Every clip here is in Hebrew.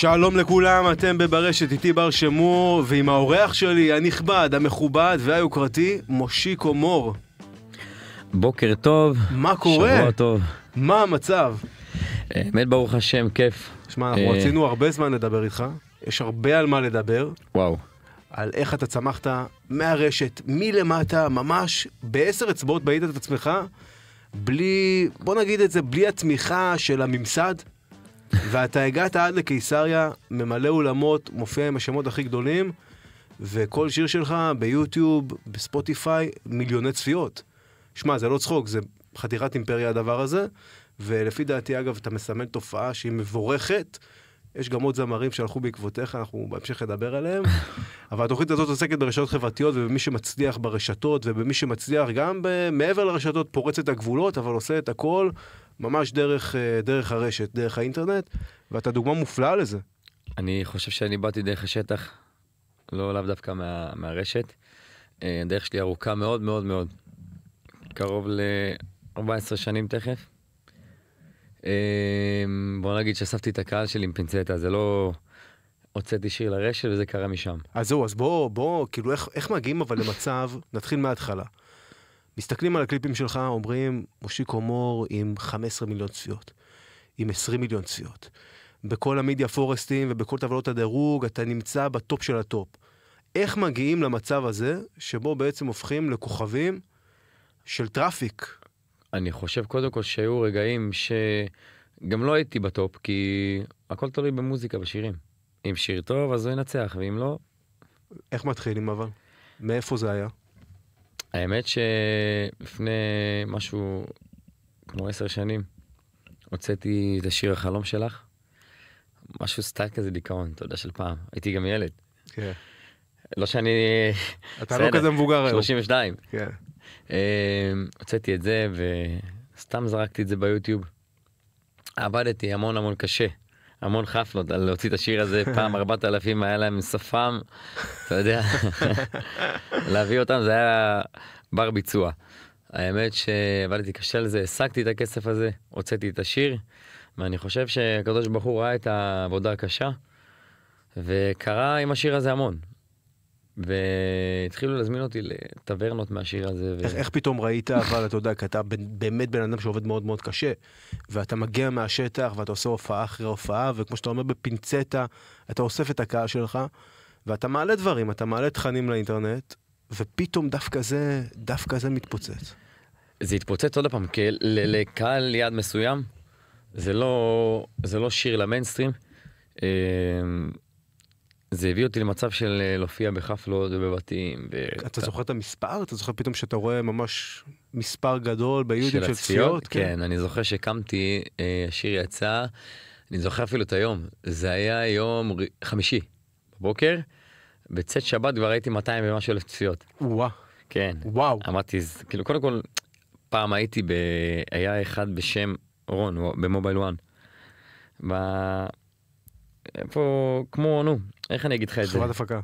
שלום לכולם, אתם בברשת, איתי בר שמור, ועם האורח שלי, הנכבד, המכובד והיוקרתי, מושיקו מור. בוקר טוב. מה קורה? שבוע טוב. מה המצב? באמת, ברוך השם, כיף. שמע, אנחנו אה, רצינו הרבה זמן לדבר איתך, יש הרבה על מה לדבר. וואו. על איך אתה צמחת מהרשת, מלמטה, ממש בעשר אצבעות בעיט את עצמך, בלי, בוא נגיד את זה, בלי התמיכה של הממסד, ואתה הגעת עד לקיסריה, ממלא אולמות, מופיע עם השמות הכי גדולים, וכל שיר שלך ביוטיוב, בספוטיפיי, מיליוני צפיות. שמע, זה לא צחוק, זה חתיכת אימפריה הדבר הזה, ולפי דעתי, אגב, אתה מסמן תופעה שהיא מבורכת. יש גם עוד זמרים שהלכו בעקבותיך, אנחנו בהמשך נדבר עליהם. אבל התוכנית הזאת עוסקת ברשתות חברתיות ובמי שמצליח ברשתות ובמי שמצליח גם מעבר לרשתות, פורץ את הגבולות, אבל עושה את הכל ממש דרך, אה, דרך הרשת, דרך האינטרנט, ואתה דוגמה מופלאה לזה. אני חושב שאני באתי דרך השטח, לא לאו דווקא מה, מהרשת. אה, הדרך שלי ארוכה מאוד מאוד מאוד. קרוב ל-14 שנים תכף. אה, בוא נגיד שאספתי את הקהל שלי עם פינצטה, זה לא... הוצאתי שיר לרשת וזה קרה משם. אז זהו, אז בוא, בוא, כאילו איך, איך מגיעים אבל למצב, נתחיל מההתחלה. מסתכלים על הקליפים שלך, אומרים, מושיקו מור עם 15 מיליון צפיות, עם 20 מיליון צפיות. בכל המדיה פורסטים ובכל טבלות הדירוג אתה נמצא בטופ של הטופ. איך מגיעים למצב הזה, שבו בעצם הופכים לכוכבים של טראפיק? אני חושב קודם כל שהיו רגעים שגם לא הייתי בטופ, כי הכל תלוי במוזיקה, בשירים. אם שיר טוב, אז הוא ינצח, ואם לא... איך מתחילים אבל? מאיפה זה היה? האמת שלפני משהו כמו עשר שנים הוצאתי את השיר החלום שלך. משהו סטייל כזה דיכאון, אתה יודע, של פעם. הייתי גם ילד. כן. לא שאני... אתה לא כזה מבוגר היום. 32. כן. אמ, הוצאתי את זה וסתם זרקתי את זה ביוטיוב. עבדתי המון המון קשה. המון חפלות על להוציא את השיר הזה פעם 4,000 היה להם שפם, אתה יודע, להביא אותם זה היה בר ביצוע. האמת שעבדתי קשה על זה, השגתי את הכסף הזה, הוצאתי את השיר, ואני חושב שהקדוש ברוך הוא ראה את העבודה הקשה, וקרה עם השיר הזה המון. והתחילו להזמין אותי לטברנות מהשיר הזה. ו... איך, איך פתאום ראית, אבל אתה יודע, כי אתה באמת בן אדם שעובד מאוד מאוד קשה, ואתה מגיע מהשטח ואתה עושה הופעה אחרי הופעה, וכמו שאתה אומר בפינצטה, אתה אוסף את הקהל שלך, ואתה מעלה דברים, אתה מעלה תכנים לאינטרנט, ופתאום דווקא זה, דווקא זה מתפוצץ. זה התפוצץ עוד פעם, לקהל יעד מסוים, זה לא, זה לא שיר למיינסטרים. אמ, זה הביא אותי למצב של אה, להופיע בחפלות ובבתים. ו... אתה זוכר את המספר? אתה זוכר פתאום שאתה רואה ממש מספר גדול ביוטיוב של, של צפיות? כן. כן, אני זוכר שקמתי, אה, השיר יצא, אני זוכר אפילו את היום, זה היה יום חמישי בבוקר, בצאת שבת כבר הייתי 200 ומשהו אלף צפיות. וואו. כן. וואו. אמרתי, כאילו קודם כל, פעם הייתי ב... היה אחד בשם רון, במובייל וואן. ב... איפה, כמו, נו, איך אני אגיד לך את זה? חברת הפקה.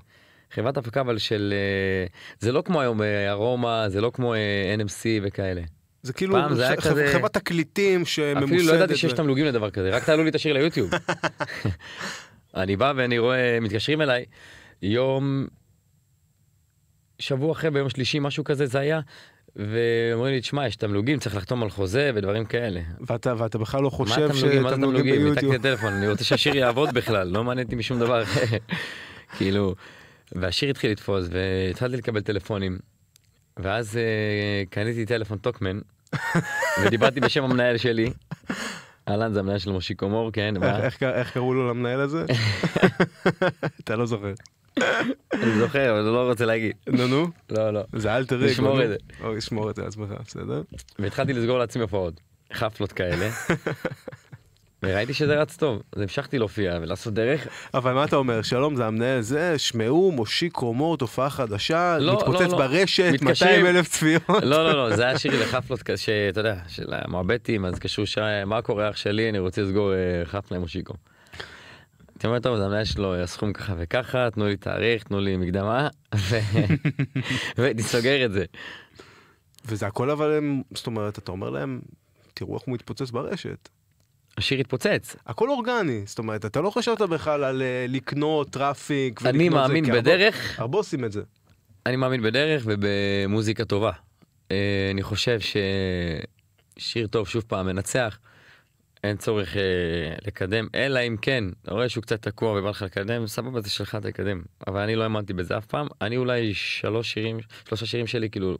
חברת הפקה אבל של אה, זה לא כמו היום אה, ארומה זה לא כמו אה, NMC וכאלה. זה כאילו פעם זה היה כזה... חברת תקליטים שממוסדת. אפילו לא ידעתי שיש תמלוגים לדבר כזה רק תעלו לי את השיר ליוטיוב. אני בא ואני רואה מתקשרים אליי יום שבוע אחרי ביום שלישי משהו כזה זה היה ואומרים לי, תשמע, יש תמלוגים, צריך לחתום על חוזה ודברים כאלה. ואתה, ואתה בכלל לא חושב שתמלוגים ביוטיוב. מה תמלוגים? תמלוגים? מה ניתקתי טלפון, אני רוצה שהשיר יעבוד בכלל, לא מעניין אותי משום דבר אחר. כאילו, והשיר התחיל לתפוס, והתחלתי לקבל טלפונים. ואז uh, קניתי טלפון טוקמן, ודיברתי בשם המנהל שלי. אהלן זה המנהל של מושיקו מור, כן. איך, איך, איך קראו לו למנהל הזה? אתה לא זוכר. אני זוכר, אבל לא רוצה להגיד. נו נו? לא, לא. זה אל תריג. נשמור את זה. אוי, נשמור את זה לעצמך, בסדר? והתחלתי לסגור לעצמי הופעות, חפלות כאלה. וראיתי שזה רץ טוב, אז המשכתי להופיע ולעשות דרך. אבל מה אתה אומר, שלום זה המנהל זה, שמעו, מושיק מור, תופעה חדשה, לא, מתפוצץ לא, לא. ברשת, 200 אלף צפיות. לא, לא, לא, זה היה שירי לחפלות, שאתה יודע, של המועבטים, אז קשור שם, מה קורה אח שלי, אני רוצה לסגור אה, חפלה עם מושיקו. הייתי אומר, טוב, זה המניה שלו, הסכום ככה וככה, תנו לי תאריך, תנו לי מקדמה, והייתי סוגר את זה. וזה הכל אבל הם, זאת אומרת, אתה אומר להם, תראו איך הוא מתפוצץ ברשת. השיר התפוצץ. הכל אורגני, זאת אומרת, אתה לא חשבת בכלל על אה, לקנות טראפיק ולקנות אני מאמין בדרך. הרבה עושים את זה. אני מאמין בדרך ובמוזיקה טובה. אה, אני חושב ששיר טוב, שוב פעם, מנצח. אין צורך אה, לקדם, אלא אם כן, אתה רואה שהוא קצת תקוע ובא לך לקדם, סבבה זה שלך תקדם. אבל אני לא האמנתי בזה אף פעם, אני אולי שלוש שירים, שלושה שירים שלי כאילו,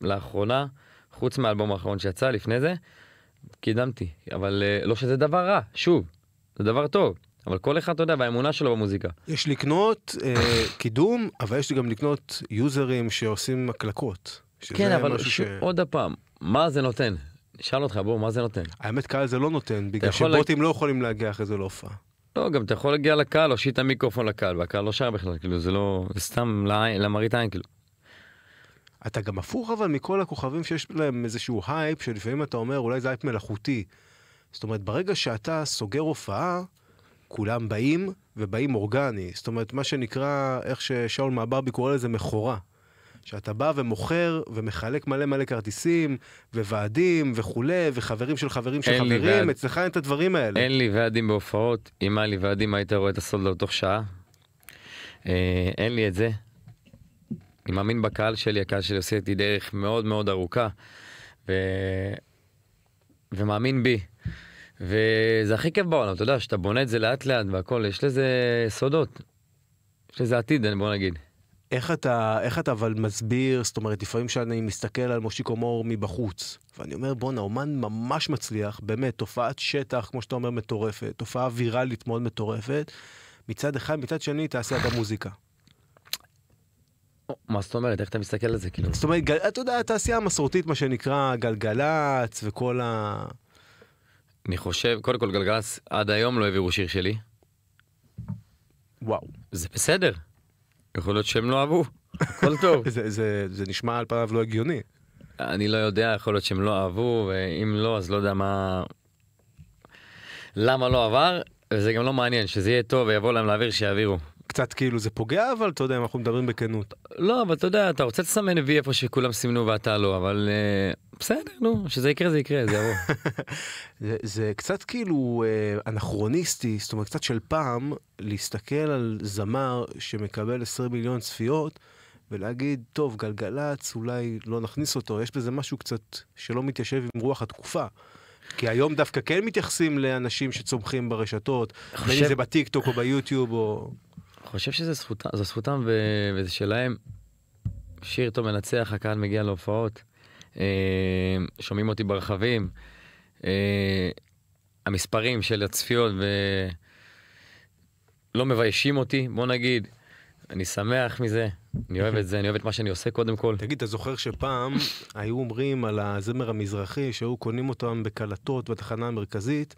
לאחרונה, חוץ מהאלבום האחרון שיצא לפני זה, קידמתי, אבל אה, לא שזה דבר רע, שוב, זה דבר טוב. אבל כל אחד, אתה יודע, והאמונה שלו במוזיקה. יש לקנות אה, קידום, אבל יש גם לקנות יוזרים שעושים הקלקות. כן, אבל ש... ש... עוד פעם, מה זה נותן? שאל אותך, בוא, מה זה נותן? האמת, קהל זה לא נותן, בגלל שבוטים לה... לא יכולים להגיע אחרי זה להופעה. לא, גם אתה יכול להגיע לקהל, להושיט את המיקרופון לקהל, והקהל לא שר בכלל, כאילו, זה לא, זה סתם למראית עין, כאילו. אתה גם הפוך אבל מכל הכוכבים שיש להם איזשהו הייפ, שלפעמים אתה אומר, אולי זה הייפ מלאכותי. זאת אומרת, ברגע שאתה סוגר הופעה, כולם באים, ובאים אורגני. זאת אומרת, מה שנקרא, איך ששאול מעברבי קורא לזה, מכורה. שאתה בא ומוכר ומחלק מלא מלא כרטיסים, וועדים וכולי, וחברים של חברים של חברים, ועד... אצלך אין את הדברים האלה. אין לי ועדים בהופעות, אם היה לי ועדים היית רואה את הסולדות תוך שעה. אה, אין לי את זה. אני מאמין בקהל שלי, הקהל שלי עושה איתי דרך מאוד מאוד ארוכה, ו... ומאמין בי. וזה הכי כיף בעולם, אתה יודע, שאתה בונה את זה לאט לאט והכל, יש לזה סודות. יש לזה עתיד, בוא נגיד. איך אתה, איך אתה אבל מסביר, זאת אומרת, לפעמים שאני מסתכל על מושיקו מור מבחוץ, ואני אומר, בואנה, אומן ממש מצליח, באמת, תופעת שטח, כמו שאתה אומר, מטורפת, תופעה ויראלית מאוד מטורפת, מצד אחד, מצד שני, תעשיית המוזיקה. מה זאת אומרת? איך אתה מסתכל על זה, כאילו? זאת אומרת, גל, אתה יודע, התעשייה המסורתית, מה שנקרא גלגלצ וכל ה... אני חושב, קודם כל גלגלצ עד היום לא העבירו שיר שלי. וואו. זה בסדר. יכול להיות שהם לא אהבו, הכל טוב. זה, זה, זה נשמע על פניו לא הגיוני. אני לא יודע, יכול להיות שהם לא אהבו, ואם לא, אז לא יודע מה... למה לא עבר, וזה גם לא מעניין, שזה יהיה טוב ויבוא להם להעביר, שיעבירו. קצת כאילו זה פוגע, אבל אתה יודע, אם אנחנו מדברים בכנות. לא, אבל אתה יודע, אתה רוצה לסמן וי איפה שכולם סימנו ואתה לא, אבל אה, בסדר, נו, שזה יקרה זה יקרה, זה יבוא. זה, זה קצת כאילו אה, אנכרוניסטי, זאת אומרת, קצת של פעם, להסתכל על זמר שמקבל 20 מיליון צפיות. ולהגיד, טוב, גלגלצ, אולי לא נכניס אותו, יש בזה משהו קצת שלא מתיישב עם רוח התקופה. כי היום דווקא כן מתייחסים לאנשים שצומחים ברשתות, בין אם זה בטיקטוק או ביוטיוב או... חושב שזה זכותם, זו זכותם ו... וזה שלהם. שיר טוב מנצח, הקהל מגיע להופעות, אה, שומעים אותי ברכבים. אה, המספרים של הצפיות ו... לא מביישים אותי, בוא נגיד. אני שמח מזה, אני אוהב את זה, אני אוהב את מה שאני עושה קודם כל. תגיד, אתה זוכר שפעם היו אומרים על הזמר המזרחי שהיו קונים אותם בקלטות בתחנה המרכזית,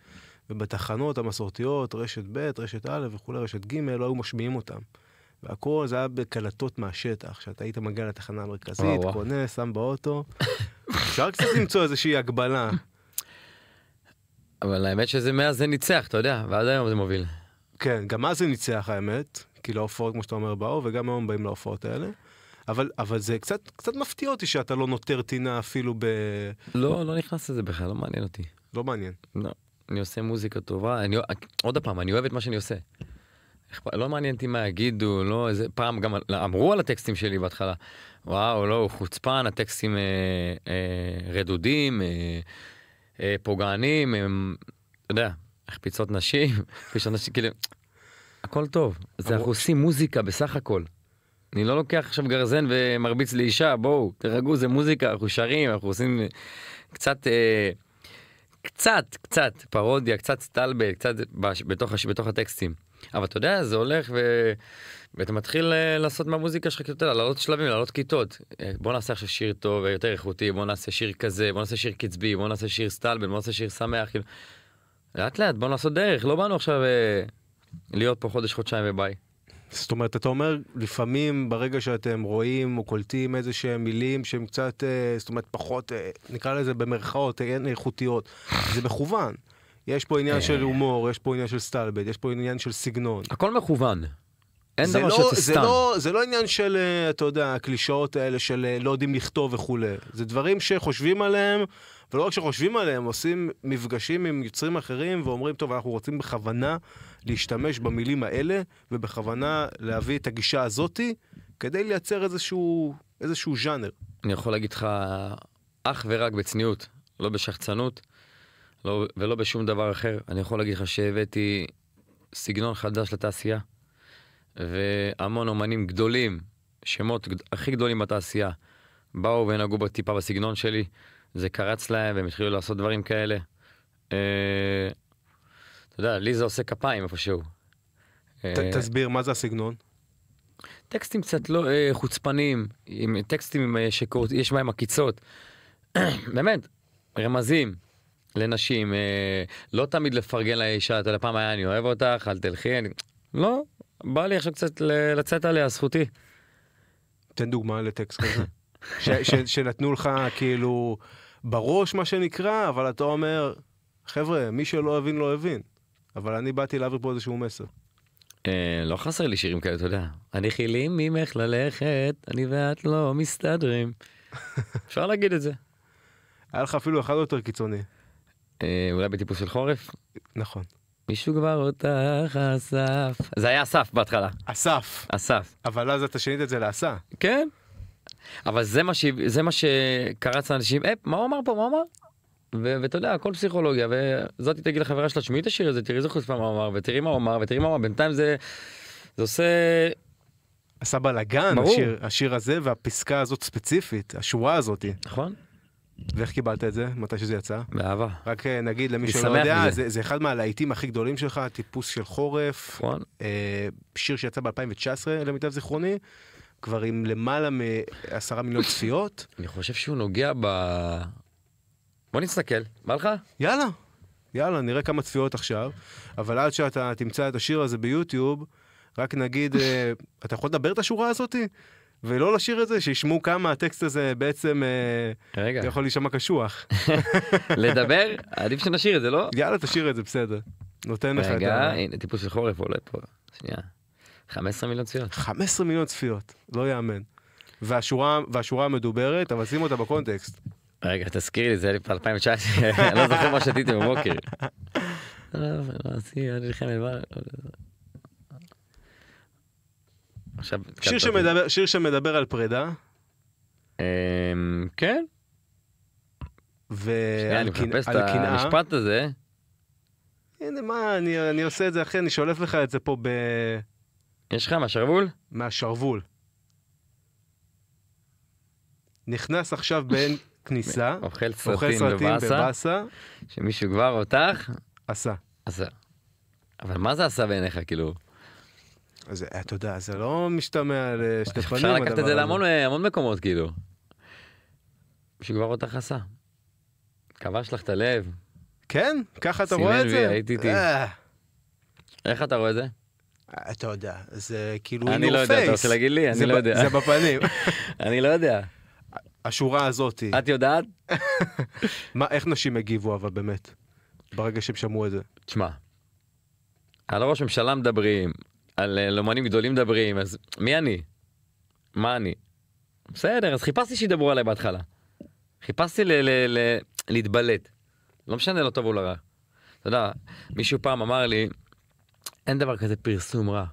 ובתחנות המסורתיות, רשת ב', רשת א' וכולי, רשת ג', לא היו משמיעים אותם. והכל זה היה בקלטות מהשטח, שאתה היית מגיע לתחנה המרכזית, קונה, שם באוטו. אפשר קצת למצוא איזושהי הגבלה. אבל האמת שזה מאז זה ניצח, אתה יודע, ועד היום זה מוביל. כן, גם אז זה ניצח האמת, כי להופעות, כמו שאתה אומר, באו, וגם היום באים להופעות האלה. אבל, אבל זה קצת, קצת מפתיע אותי שאתה לא נותר טינה אפילו ב... לא, לא נכנס לזה בכלל, לא מעניין אותי. לא מעניין. לא. אני עושה מוזיקה טובה, אני, עוד פעם, אני אוהב את מה שאני עושה. לא מעניין אותי מה יגידו, לא איזה, פעם גם אמרו על הטקסטים שלי בהתחלה, וואו, לא, הוא חוצפן, הטקסטים אה, אה, רדודים, אה, אה, פוגענים, אה, אתה יודע, החפיצות נשים, החפיצות נשים, כאילו, הכל טוב, זה אנחנו עושים מוזיקה בסך הכל. אני לא לוקח עכשיו גרזן ומרביץ לאישה, בואו, תרגעו, זה מוזיקה, אנחנו שרים, אנחנו עושים קצת... אה, קצת, קצת פרודיה, קצת סטלבל, קצת בש, בתוך, הש, בתוך הטקסטים. אבל אתה יודע, זה הולך ו... ואתה מתחיל אה, לעשות מהמוזיקה שלך, אתה לעלות שלבים, לעלות כיתות. אה, בוא נעשה עכשיו שיר טוב, ויותר איכותי, בוא נעשה שיר כזה, בוא נעשה שיר קצבי, בוא נעשה שיר סטלבל, בוא נעשה שיר שמח, כאילו... לאט לאט, בוא נעשות דרך, לא באנו עכשיו אה, להיות פה חודש, חודשיים וביי. זאת אומרת, אתה אומר, לפעמים ברגע שאתם רואים או קולטים איזה שהם מילים שהן קצת, אה, זאת אומרת, פחות, אה, נקרא לזה במרכאות, אין אה, כן, איכותיות, זה מכוון. יש פה עניין של הומור, יש פה עניין של סטלבט, יש פה עניין של סגנון. הכל מכוון. אין דבר לא, שזה סתם. לא, זה לא עניין של, אתה יודע, הקלישאות האלה של לא יודעים לכתוב וכולי. זה דברים שחושבים עליהם, ולא רק שחושבים עליהם, עושים מפגשים עם יוצרים אחרים ואומרים, טוב, אנחנו רוצים בכוונה להשתמש במילים האלה, ובכוונה להביא את הגישה הזאתי, כדי לייצר איזשהו, איזשהו ז'אנר. אני יכול להגיד לך, אך ורק בצניעות, לא בשחצנות, לא, ולא בשום דבר אחר. אני יכול להגיד לך שהבאתי סגנון חדש לתעשייה, והמון אומנים גדולים, שמות גד... הכי גדולים בתעשייה, באו ונגעו טיפה בסגנון שלי, זה קרץ להם והם התחילו לעשות דברים כאלה. אה, יודע, לי זה עושה כפיים איפשהו. אה, תסביר, מה זה הסגנון? טקסטים קצת לא אה, חוצפנים, טקסטים אה, שיש בהם עקיצות. באמת, רמזים לנשים, לא תמיד לפרגן לאישה, אתה יודע, פעם היה אני אוהב אותך, אל תלכי, אני... לא, בא לי עכשיו קצת לצאת עליה, זכותי. תן דוגמה לטקסט כזה. שנתנו לך כאילו בראש מה שנקרא, אבל אתה אומר, חבר'ה, מי שלא הבין לא הבין. אבל אני באתי להעביר פה איזשהו מסר. אה, לא חסר לי שירים כאלה, אתה יודע. אני חילים ממך ללכת, אני ואת לא מסתדרים. אפשר להגיד את זה. היה לך אפילו אחד יותר קיצוני. אה, אולי בטיפוס של חורף? נכון. מישהו כבר אותך אסף. זה היה אסף בהתחלה. אסף. אסף. אבל אז אתה שינית את זה לעשה. כן. אבל זה מה, ש... זה מה שקרץ לאנשים, אה, מה הוא אמר פה, מה הוא אמר? ואתה יודע הכל פסיכולוגיה וזאתי תגיד לחברה שלה שמעי את השיר הזה תראי איזה חוספה מה הוא אמר ותראי מה הוא אמר ותראי מה הוא אמר בינתיים זה זה עושה. עשה בלאגן השיר, השיר הזה והפסקה הזאת ספציפית השורה הזאת. נכון. ואיך קיבלת את זה? מתי שזה יצא? באהבה. רק אה, נגיד למי שלא יודע, זה, זה אחד מהלהיטים הכי גדולים שלך, טיפוס של חורף. נכון. אה, שיר שיצא ב-2019 למיטב זיכרוני, כבר עם למעלה מעשרה מיליון צפיות. אני חושב שהוא נוגע ב... בוא נסתכל, בא לך? יאללה, יאללה, נראה כמה צפיות עכשיו, אבל עד שאתה תמצא את השיר הזה ביוטיוב, רק נגיד, אה, אתה יכול לדבר את השורה הזאתי? ולא לשיר את זה, שישמעו כמה הטקסט הזה בעצם אה, רגע. יכול להישמע קשוח. לדבר? עדיף שנשאיר את זה, לא? יאללה, תשאיר את זה, בסדר. נותן לך את ה... רגע, הנה, טיפוס של חורף עולה פה. שנייה. 15 מיליון צפיות. 15 מיליון צפיות, לא יאמן. והשורה, והשורה המדוברת, אבל שימו אותה בקונטקסט. רגע, תזכיר לי, זה היה לי פה 2019 אני לא זוכר מה שתיתי בבוקר. לא, לא, לא, שיר שמדבר על פרידה. אמ, כן. ועל קנאה. המשפט הזה. הנה מה, אני, עושה את זה אחרי, אני שולף לך את זה פה ב... יש לך מהשרוול? מהשרוול. נכנס עכשיו בין... כניסה. אוכל סרטים, אוכל סרטים בבאסה, בבאסה. שמישהו כבר אותך. עשה. עשה. אבל מה זה עשה בעיניך, כאילו? אז אה, אתה יודע, זה לא משתמע לשתי פנים. אפשר לקחת את זה להמון אה, מקומות, כאילו. מישהו כבר אותך עשה. כבש לך את הלב. כן? ככה אתה רואה את זה? סימן וי, הייתי איתי. אה. איך אתה רואה את זה? אתה יודע, זה כאילו... אני לא יודע, אתה רוצה להגיד לי? אני לא יודע. זה בפנים. אני לא יודע. השורה הזאתי. את יודעת? מה, איך נשים הגיבו אבל באמת, ברגע שהם שמעו את זה? תשמע, על ראש ממשלה מדברים, על אה, לאומנים גדולים מדברים, אז מי אני? מה אני? בסדר, אז חיפשתי שידברו עליי בהתחלה. חיפשתי ל- ל- ל- להתבלט. לא משנה לא טוב או לרע. לא אתה יודע, מישהו פעם אמר לי, אין דבר כזה פרסום רע.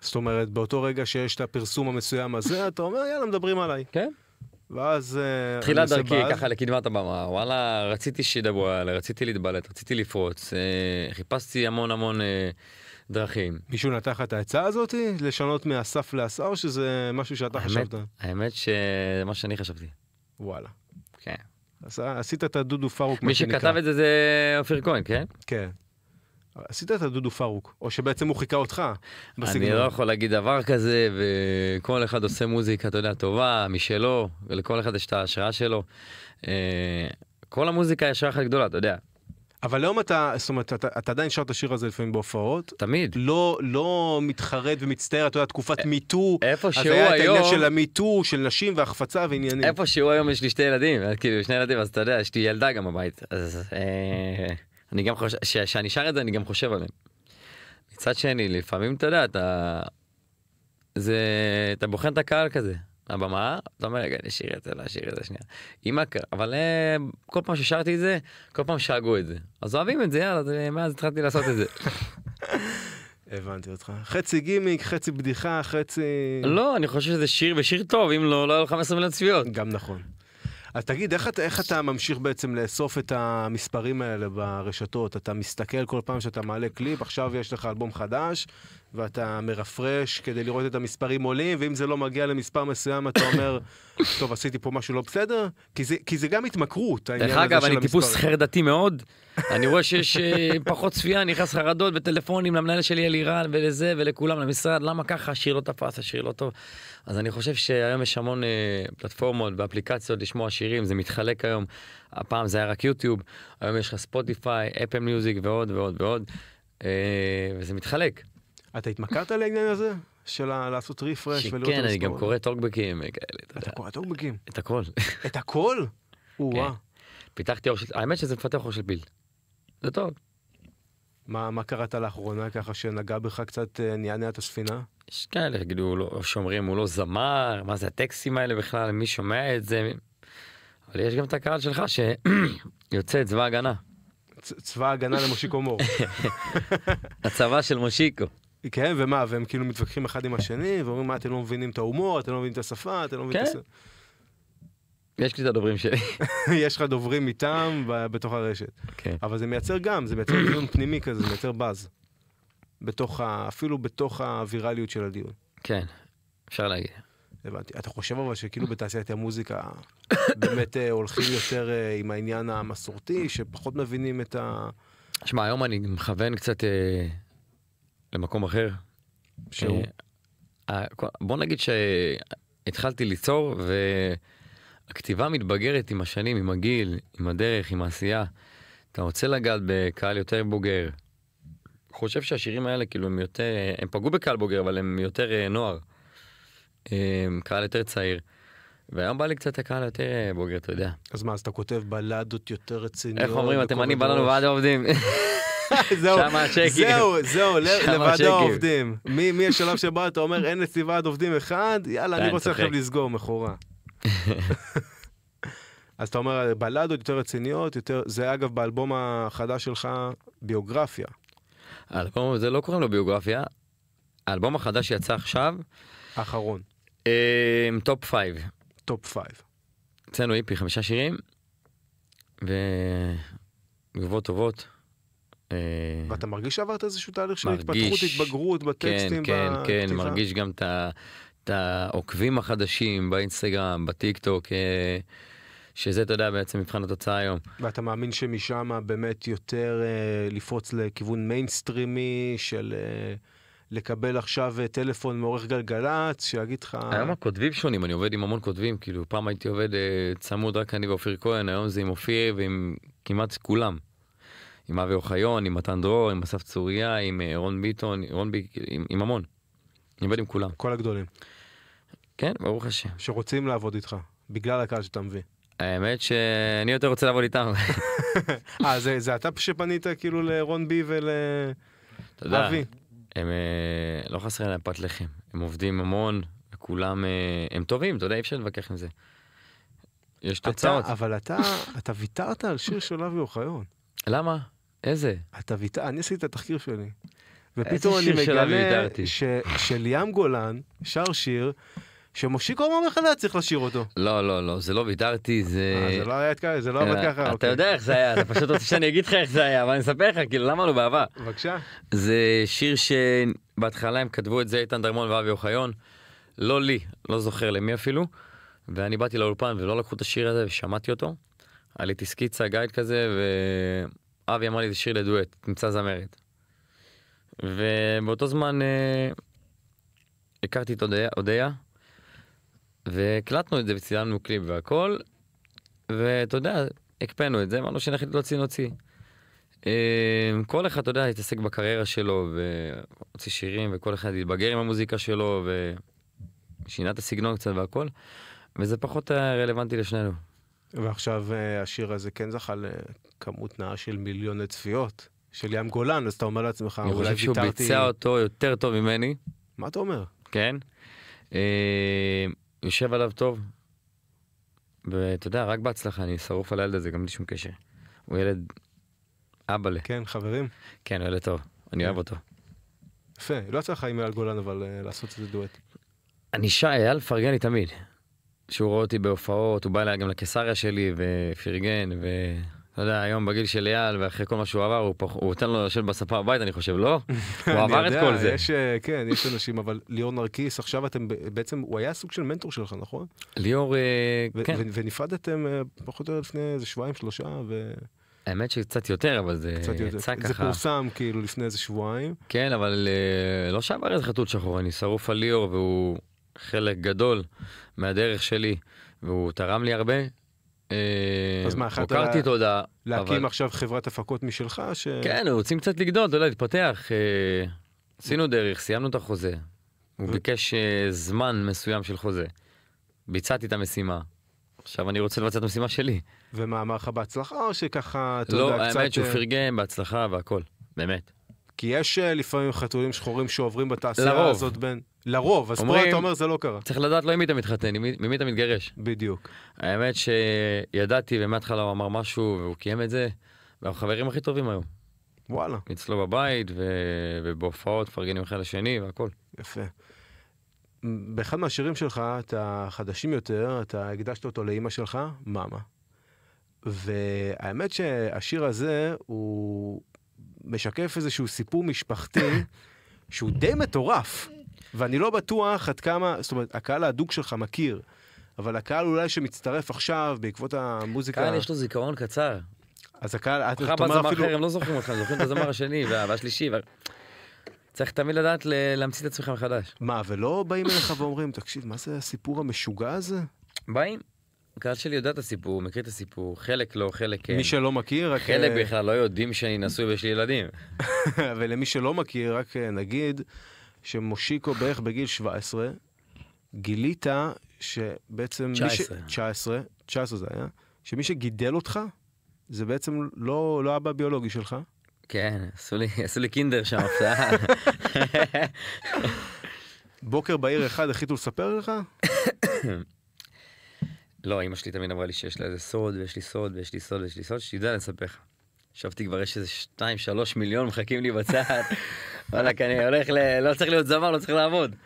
זאת אומרת, באותו רגע שיש את הפרסום המסוים הזה, אתה אומר, יאללה, מדברים עליי. כן. ואז... אה, תחילת דרכי, בעד. ככה לקדמת הבמה, וואלה, רציתי שידברו עליי, רציתי להתבלט, רציתי לפרוץ, אה, חיפשתי המון המון אה, דרכים. מישהו נתן לך את ההצעה הזאת? לשנות מהסף לאסר, או שזה משהו שאתה האמת, חשבת? האמת שזה מה שאני חשבתי. וואלה. כן. עשית את הדודו פארוק, מה שנקרא. מי שכתב את זה זה אופיר כהן, כן? כן. עשית את הדודו פרוק, או שבעצם הוא חיכה אותך בסגנון. אני לא יכול להגיד דבר כזה, וכל אחד עושה מוזיקה, אתה יודע, טובה, משלו, ולכל אחד יש את ההשראה שלו. אה, כל המוזיקה היא השראה אחת גדולה, אתה יודע. אבל היום אתה, זאת אומרת, אתה, אתה עדיין שר את השיר הזה לפעמים בהופעות. תמיד. לא, לא מתחרט ומצטער, אתה יודע, תקופת מיטו. איפה שהוא היום... אז היה את העניין של המיטו, של נשים והחפצה ועניינים. איפה שהוא היום יש לי שתי ילדים, אה, כאילו, שני ילדים, אז אתה יודע, יש לי ילדה גם בבית. אז... אה... אני גם חושב, כשאני שר את זה אני גם חושב עליהם. מצד שני, לפעמים אתה יודע, אתה... זה... אתה בוחן את הקהל כזה. הבמה, אתה אומר, רגע, אני אשאיר את זה, להשאיר לא את זה שנייה. עם הקהל, אבל אה, כל פעם ששרתי את זה, כל פעם שאגו את זה. אז אוהבים את זה, יאללה, מאז התחלתי לעשות את זה. הבנתי אותך. חצי גימיק, חצי בדיחה, חצי... לא, אני חושב שזה שיר ושיר טוב, אם לא, לא היה לו 15 מיליון צביעות. גם נכון. אז תגיד, איך, איך אתה ממשיך בעצם לאסוף את המספרים האלה ברשתות? אתה מסתכל כל פעם שאתה מעלה קליפ, עכשיו יש לך אלבום חדש, ואתה מרפרש כדי לראות את המספרים עולים, ואם זה לא מגיע למספר מסוים, אתה אומר, טוב, עשיתי פה משהו לא בסדר, כי זה, כי זה גם התמכרות, העניין הזה של המספרים. דרך אגב, אני טיפוס חרדתי מאוד, אני רואה שיש אה, פחות צפייה, נכנס חרדות וטלפונים למנהל שלי אלירן ולזה ולכולם, למשרד, למה ככה, השיר לא תפס, השיר לא טוב. אז אני חושב שהיום יש המון אה, פלטפורמות ואפליקציות לשמוע שירים, זה מתחלק היום. הפעם זה היה רק יוטיוב, היום יש לך ספוטיפיי, אפל מיוזיק ועוד ועוד ועוד, אה, וזה מתחלק. אתה התמכרת לעניין הזה? של לעשות ריפרש ולראות את שכן, אני גם קורא טוקבקים כאלה. אתה קורא טוקבקים? את הכל. את הכל? או כן. פיתחתי אור של... האמת שזה מפתח אור של פיל. זה טוב. מה, מה קראת לאחרונה ככה שנגע בך קצת אה, נענע את הספינה? יש כאלה כאילו, לא, שאומרים הוא לא זמר מה זה הטקסטים האלה בכלל מי שומע את זה. אבל יש גם את הקהל שלך שיוצא את צבא ההגנה. צ- צבא ההגנה למושיקו מור. הצבא של מושיקו. כן, ומה, והם כאילו מתווכחים אחד עם השני, ואומרים, מה, אתם לא מבינים את ההומור, אתם לא מבינים את השפה, אתם לא מבינים את כן. השפה. יש לי את הדוברים שלי. יש לך דוברים איתם בתוך הרשת. כן. אבל זה מייצר גם, זה מייצר דיון פנימי כזה, זה מייצר באז. בתוך ה... אפילו בתוך הווירליות של הדיון. כן, אפשר להגיד. הבנתי. אתה חושב אבל שכאילו בתעשיית המוזיקה באמת אה, הולכים יותר אה, עם העניין המסורתי, שפחות מבינים את ה... שמע, היום אני מכוון קצת... אה, למקום אחר. שהוא? אה, אה, בוא נגיד שהתחלתי ליצור והכתיבה מתבגרת עם השנים, עם הגיל, עם הדרך, עם העשייה. אתה רוצה לגעת בקהל יותר בוגר. חושב שהשירים האלה כאילו הם יותר, הם פגעו בקהל בוגר אבל הם יותר אה, נוער. קהל יותר צעיר. והיום בא לי קצת הקהל יותר בוגר, אתה יודע. אז מה, אז אתה כותב בלדות יותר רציניות? איך אומרים, התימנים בא לנו ועד העובדים. זהו, זהו, זהו, לבדו עובדים. השלב שבא אתה אומר, אין אצלי ועד עובדים אחד, יאללה, אני רוצה עכשיו לסגור מכורה. אז אתה אומר, בלדות יותר רציניות, יותר... זה אגב באלבום החדש שלך, ביוגרפיה. האלבום הזה לא קוראים לו ביוגרפיה, האלבום החדש שיצא עכשיו. האחרון. אמ, טופ פייב. טופ פייב. אצלנו איפי e חמישה שירים, ותגובות טובות. אה, ואתה מרגיש שעברת איזשהו תהליך של התפתחות, התבגרות בטקסטים? כן, כן, כן, מרגיש גם את העוקבים החדשים באינסטגרם, בטיק טוק. אה, שזה אתה יודע בעצם מבחן התוצאה היום. ואתה מאמין שמשם באמת יותר אה, לפרוץ לכיוון מיינסטרימי של לקבל עכשיו טלפון מעורך גלגלצ שיגיד לך... היום הכותבים שונים אני עובד עם המון כותבים כאילו פעם הייתי עובד צמוד רק אני ואופיר כהן היום זה עם אופיר ועם כמעט כולם. עם אבי אוחיון, עם מתן דרור, עם אסף צוריה, עם אה, רון ביטון, רון ביק, עם, עם המון. אני עובד עם כולם. כל הגדולים. כן, ברוך השם. שרוצים לעבוד איתך, בגלל הקהל שאתה מביא. האמת שאני יותר רוצה לעבוד איתם. אה, זה, זה אתה שפנית כאילו לרון בי ול... אתה יודע, אבי. הם אה, לא חסרים להם פת לחם, הם עובדים המון, וכולם, אה, הם טובים, אתה יודע, אי אפשר להתווכח עם זה. יש תוצאות. אתה, אבל אתה, אתה ויתרת על שיר של אבי אוחיון. למה? איזה? אתה ויתר, אני עשיתי את התחקיר שלי. ופתאום אני מגלה שליאם גולן שר שיר שמושיקו אמר לך היה צריך לשיר אותו. לא, לא, לא, זה לא ויתרתי, זה... אה, זה לא היה ככה, זה לא עבד אה, ככה. אתה אוקיי. יודע איך זה היה, אתה פשוט רוצה שאני אגיד לך איך זה היה, אבל אני אספר לך, כאילו, למה לא באהבה? בבקשה. זה שיר שבהתחלה הם כתבו את זה איתן דרמון ואבי אוחיון, לא לי, לא זוכר למי אפילו, ואני באתי לאולפן ולא לקחו את השיר הזה ושמעתי אותו. עליתי סקיצה, גייד כזה, ו... אבי אמר לי זה שיר לדואט, נמצא זמרת. ובאותו זמן אה, הכרתי את אודיה, והקלטנו את זה וצילמנו קליפ והכל, ואתה יודע, הקפאנו את זה, אמרנו שנחליט להוציא נוציא. אה, כל אחד, אתה יודע, התעסק בקריירה שלו, והוציא שירים, וכל אחד התבגר עם המוזיקה שלו, ושינה את הסגנון קצת והכל, וזה פחות אה, רלוונטי לשנינו. ועכשיו אה, השיר הזה כן זכה לכמות נאה של מיליוני צפיות, של ים גולן, אז אתה אומר לעצמך, אולי ויתרתי... אני חושב שהוא ביצע אותו יותר טוב ממני. מה אתה אומר? כן. אה, יושב עליו טוב. ואתה יודע, רק בהצלחה, אני שרוף על הילד הזה, גם בלי שום קשר. הוא ילד אבאלה. כן, חברים. כן, הוא ילד טוב, אני אוהב אותו. יפה, לא יצא לך עם אייל גולן אבל אה, לעשות איזה דואט. אני שי, אייל פרגן לי תמיד. שהוא רואה אותי בהופעות, הוא בא אליי גם לקיסריה שלי ופרגן, ואתה יודע, היום בגיל של אייל, ואחרי כל מה שהוא עבר, הוא, פח... הוא נותן לו לשבת בספה בבית, אני חושב, לא? הוא עבר יודע, את כל זה. יש, אה, כן, יש אנשים, אבל ליאור נרקיס, עכשיו אתם בעצם, הוא היה סוג של מנטור שלך, נכון? ליאור, אה, כן. ונפרדתם אה, פחות או יותר לפני איזה שבועיים, שלושה, ו... האמת שקצת יותר, אבל זה יצא ככה. זה פורסם כאילו לפני איזה שבועיים. כן, אבל לא שעבר איזה חתול שחור, אני שרוף על ליאור והוא חלק גדול מהדרך שלי, והוא תרם לי הרבה. אה, אז מה, החלטת הוכרתי לה... תודה. להקים אבל... עכשיו חברת הפקות משלך? ש... כן, רוצים קצת לגדול, אתה יודע, להתפתח. אה, עשינו דרך, סיימנו את החוזה. הוא ביקש אה, זמן מסוים של חוזה. ביצעתי את המשימה. עכשיו אני רוצה לבצע את המשימה שלי. ומה, אמר לך בהצלחה או שככה, אתה לא, יודע, קצת... לא, האמת שהוא פרגן בהצלחה והכל, באמת. כי יש אה, לפעמים חתולים שחורים שעוברים בתעשייה לרוב. הזאת בין... לרוב, אז אומרים, פה אתה אומר זה לא קרה. צריך לדעת לא עם מי אתה מתחתן, עם מי אתה מתגרש. בדיוק. האמת שידעתי, ומההתחלה הוא אמר משהו, והוא קיים את זה, ואנחנו חברים הכי טובים היום. וואלה. אצלו בבית, ו... ובהופעות, מפרגנים אחד לשני והכול. יפה. באחד מהשירים שלך, את החדשים יותר, אתה הקדשת אותו לאימא שלך, מאמה. והאמת שהשיר הזה הוא, משקף איזשהו סיפור משפחתי שהוא די מטורף, ואני לא בטוח עד כמה, זאת אומרת, הקהל האדוק שלך מכיר, אבל הקהל אולי שמצטרף עכשיו בעקבות המוזיקה... קהל יש לו זיכרון קצר. אז הקהל, אתה אומר אפילו... אחר בזמר אחר הם לא זוכרים אותך, זוכרים את הזמר השני והשלישי. צריך תמיד לדעת להמציא את עצמך מחדש. מה, ולא באים אליך ואומרים, תקשיב, מה זה הסיפור המשוגע הזה? באים. הקהל שלי יודע את הסיפור, מכיר את הסיפור, חלק לא, חלק כן. מי שלא מכיר, רק... חלק אה, בכלל לא יודעים שאני נשוי ויש לי ילדים. ולמי שלא מכיר, רק אה, נגיד שמושיקו בערך בגיל 17, גילית שבעצם... 19. ש... 19, 19 זה היה, שמי שגידל אותך, זה בעצם לא, לא אבא הביולוגי שלך. כן, עשו לי, עשו לי קינדר שם, הפתעה. בוקר בהיר אחד החליטו לספר לך? לא, אמא שלי תמיד אמרה לי שיש לה איזה סוד, ויש לי סוד, ויש לי סוד, ויש לי סוד, שתדע לספר לך. ישבתי כבר יש איזה 2-3 מיליון מחכים לי בצד. וואלכ, אני הולך ל... לא צריך להיות זמר, לא צריך לעבוד.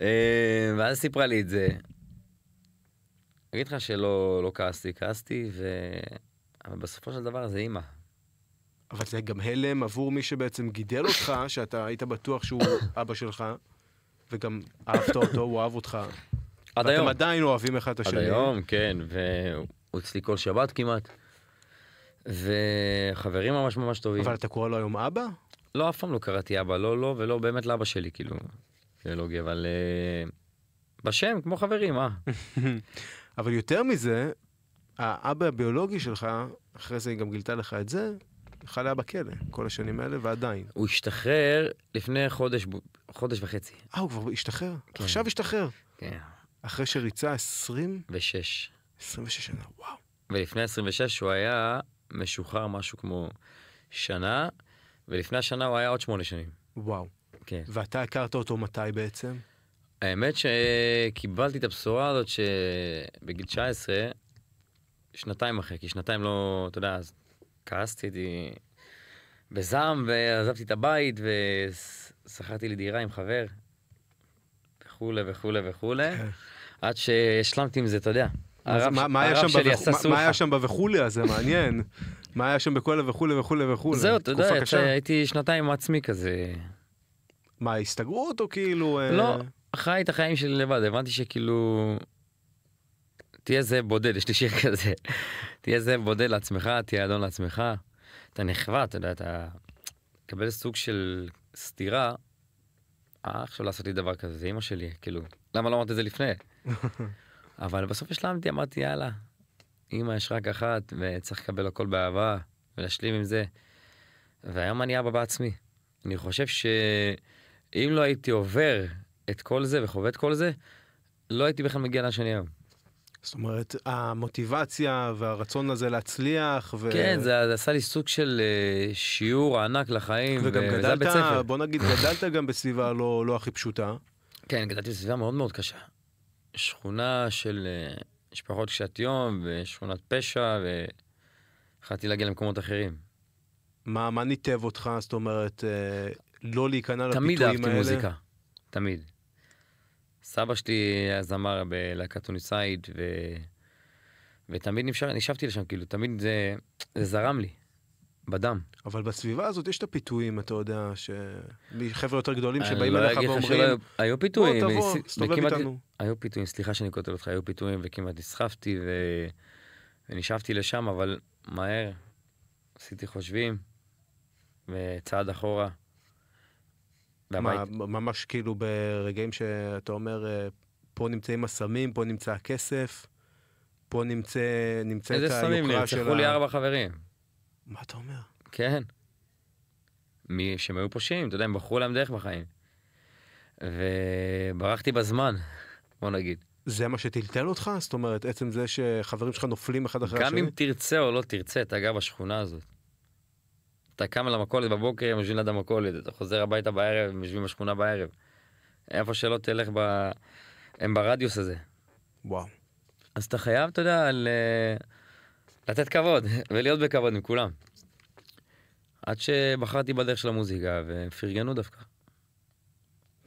אה, ואז סיפרה לי את זה. אגיד לך שלא לא כעסתי, כעסתי, ו... אבל בסופו של דבר זה אימא. אבל זה גם הלם עבור מי שבעצם גידל אותך, שאתה היית בטוח שהוא אבא שלך, וגם אהבת אותו, הוא אהב אותך. עד היום. אתם עדיין אוהבים אחד את השני. עד היום, כן, והוא אצלי כל שבת כמעט. וחברים ממש ממש טובים. אבל אתה קורא לו היום אבא? לא, אף פעם לא קראתי אבא, לא, לא, ולא באמת לאבא שלי, כאילו, ביולוגי, אבל uh, בשם, כמו חברים, אה. אבל יותר מזה, האבא הביולוגי שלך, אחרי זה היא גם גילתה לך את זה, חלה בכלא כל השנים האלה, ועדיין. הוא השתחרר לפני חודש, חודש וחצי. אה, הוא כבר השתחרר? כן. עכשיו השתחרר. כן. אחרי שריצה 26. 26 שנה, וואו. ולפני 26 הוא היה משוחרר משהו כמו שנה, ולפני השנה הוא היה עוד שמונה שנים. וואו. כן. ואתה הכרת אותו מתי בעצם? האמת שקיבלתי את הבשורה הזאת שבגיל 19, שנתיים אחרי, כי שנתיים לא, אתה יודע, אז כעסתי, הייתי בזעם ועזבתי את הבית ושכרתי לי דירה עם חבר, וכולי וכולי וכולי. כן. עד שהשלמתי עם זה, אתה יודע. הרב, מה, שלי עשה סולחה. מה היה שם בווחולי הזה, מעניין. מה היה שם בכל וכולי וכולי וכולי. זהו, אתה יודע, הייתי שנתיים עם עצמי כזה. מה, הסתגרות או כאילו... אה? לא, חי את החיים שלי לבד, הבנתי שכאילו... תהיה זה בודד, יש לי שיר כזה. תהיה זה בודד לעצמך, תהיה אדון לעצמך. אתה נחווה, אתה יודע, אתה מקבל סוג של סתירה. אה, עכשיו לעשות לי דבר כזה, זה אימא שלי, כאילו, למה לא אמרת את זה לפני? אבל בסוף השלמתי, אמרתי יאללה, אמא יש רק אחת וצריך לקבל הכל באהבה ולהשלים עם זה. והיום אני אבא בעצמי. אני חושב שאם לא הייתי עובר את כל זה וחווה את כל זה, לא הייתי בכלל מגיע לאן שאני היום. זאת אומרת, המוטיבציה והרצון הזה להצליח. ו... כן, זה, זה עשה לי סוג של אה, שיעור ענק לחיים. וגם ו... גדלת, בוא נגיד, גדלת גם בסביבה לא, לא הכי פשוטה. כן, גדלתי בסביבה מאוד מאוד קשה. שכונה של אה, משפחות קשת יום ושכונת פשע, והחלטתי להגיע למקומות אחרים. מה, מה ניתב אותך, זאת אומרת, אה, לא להיכנע לביטויים האלה? תמיד אהבתי מוזיקה, תמיד. סבא שלי היה זמר בלהקה טוניסאית, ו... ותמיד נשבתי לשם, כאילו, תמיד זה, זה זרם לי. בדם. אבל בסביבה הזאת יש את הפיתויים, אתה יודע, שחבר'ה יותר גדולים שבאים לא אליך ואומרים, היו פיתויים, בוא תבוא, תסתובב איתנו. היו פיתויים, סליחה שאני כותב אותך, היו פיתויים וכמעט נסחפתי ו... ונשאבתי לשם, אבל מהר עשיתי חושבים וצעד אחורה. מה, ממש כאילו ברגעים שאתה אומר, אה, פה נמצאים הסמים, פה נמצא הכסף, פה נמצא, נמצא את היוקרה של ה... איזה סמים? נרצחו לי ארבע חברים. מה אתה אומר? כן. מי שהם היו פושעים, אתה יודע, הם בחרו להם דרך בחיים. וברחתי בזמן, בוא נגיד. זה מה שטלטל אותך? זאת אומרת, עצם זה שחברים שלך נופלים אחד אחרי השני? גם אם תרצה או לא תרצה, אתה גר בשכונה הזאת. אתה קם על המכולת בבוקר, הם יושבים ליד המכולת, אתה חוזר הביתה בערב, הם יושבים בשכונה בערב. איפה שלא תלך, ב... הם ברדיוס הזה. וואו. אז אתה חייב, אתה יודע, על... אה, לתת כבוד ולהיות בכבוד עם כולם. עד שבחרתי בדרך של המוזיקה ופרגנו דווקא.